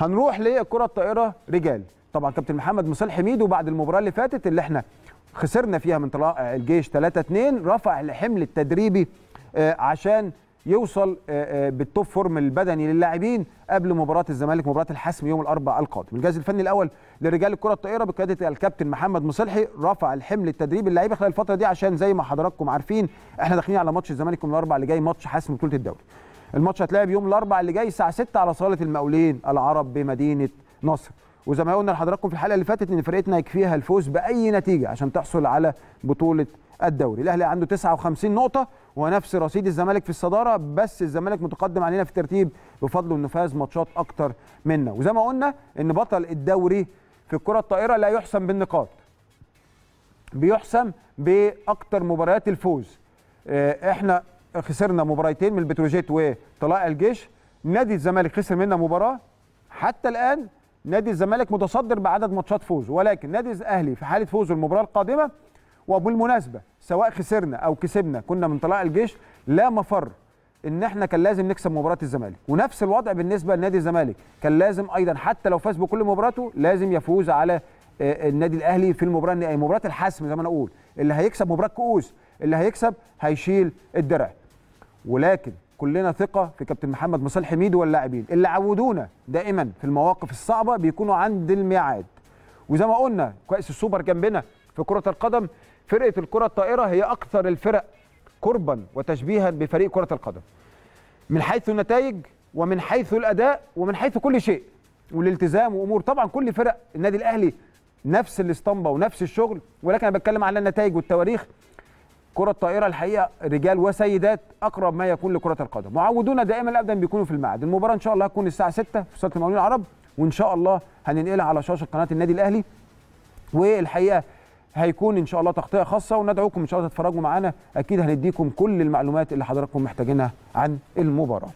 هنروح للكره الطائره رجال طبعا كابتن محمد مصالح ميدو بعد المباراه اللي فاتت اللي احنا خسرنا فيها من طلائع الجيش 3 2 رفع الحمل التدريبي آه، عشان يوصل آه، آه، بالتوب فورم البدني للاعبين قبل مباراه الزمالك مباراه الحسم يوم الاربعاء القادم الجهاز الفني الاول لرجال الكره الطائره بقياده الكابتن محمد مصلحي رفع الحمل التدريبي اللعيبه خلال الفتره دي عشان زي ما حضراتكم عارفين احنا داخلين على ماتش الزمالك يوم الاربعاء اللي جاي ماتش حسم بطوله الدوري الماتش هتلاقي يوم الاربعاء اللي جاي الساعه 6 على صاله المقاولين العرب بمدينه نصر وزي ما قلنا لحضراتكم في الحلقه اللي فاتت ان فرقتنا يكفيها الفوز باي نتيجه عشان تحصل على بطوله الدوري الاهلي عنده 59 نقطه ونفس رصيد الزمالك في الصداره بس الزمالك متقدم علينا في الترتيب بفضل انه فاز ماتشات اكتر منا وزي ما قلنا ان بطل الدوري في الكره الطائره لا يحسم بالنقاط بيحسم باكتر مباريات الفوز آه، احنا خسرنا مباريتين من البتروجيت وطلاء الجيش نادي الزمالك خسر منا مباراه حتى الان نادي الزمالك متصدر بعدد ماتشات فوز ولكن نادي الاهلي في حاله فوزه المباراه القادمه وبالمناسبه سواء خسرنا او كسبنا كنا من طلاء الجيش لا مفر ان احنا كان لازم نكسب مباراه الزمالك ونفس الوضع بالنسبه لنادي الزمالك كان لازم ايضا حتى لو فاز بكل مباراته لازم يفوز على آه، آه، النادي الاهلي في المباراه النهائيه مباراه الحسم زي ما انا اقول اللي هيكسب مباراه كؤوس اللي هيكسب هيشيل الدرع ولكن كلنا ثقه في كابتن محمد مصالح حميد واللاعبين اللي عودونا دائما في المواقف الصعبه بيكونوا عند الميعاد وزي ما قلنا كاس السوبر جنبنا في كره القدم فرقه الكره الطائره هي اكثر الفرق قربا وتشبيها بفريق كره القدم من حيث النتائج ومن حيث الاداء ومن حيث كل شيء والالتزام وامور طبعا كل فرق النادي الاهلي نفس الاسطمبه ونفس الشغل ولكن انا بتكلم على النتائج والتواريخ كرة الطائرة الحقيقة رجال وسيدات أقرب ما يكون لكرة القدم معودونا دائما أبدا بيكونوا في المعد المباراة إن شاء الله هتكون الساعة 6 في استاد المقاولين العرب وإن شاء الله هننقلها على شاشة قناة النادي الأهلي والحقيقة هيكون ان شاء الله تغطيه خاصه وندعوكم ان شاء الله تتفرجوا معانا اكيد هنديكم كل المعلومات اللي حضراتكم محتاجينها عن المباراه